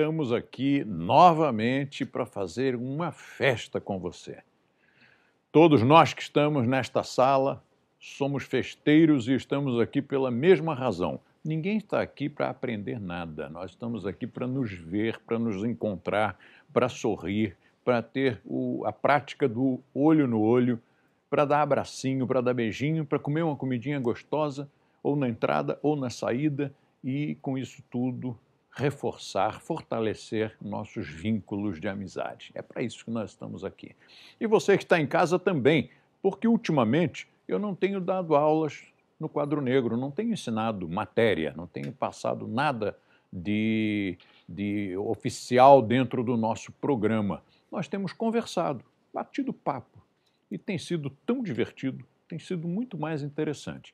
estamos aqui novamente para fazer uma festa com você. Todos nós que estamos nesta sala somos festeiros e estamos aqui pela mesma razão. Ninguém está aqui para aprender nada, nós estamos aqui para nos ver, para nos encontrar, para sorrir, para ter o, a prática do olho no olho, para dar abracinho, para dar beijinho, para comer uma comidinha gostosa, ou na entrada ou na saída, e com isso tudo reforçar, fortalecer nossos vínculos de amizade. É para isso que nós estamos aqui. E você que está em casa também, porque ultimamente eu não tenho dado aulas no quadro negro, não tenho ensinado matéria, não tenho passado nada de, de oficial dentro do nosso programa. Nós temos conversado, batido papo, e tem sido tão divertido, tem sido muito mais interessante.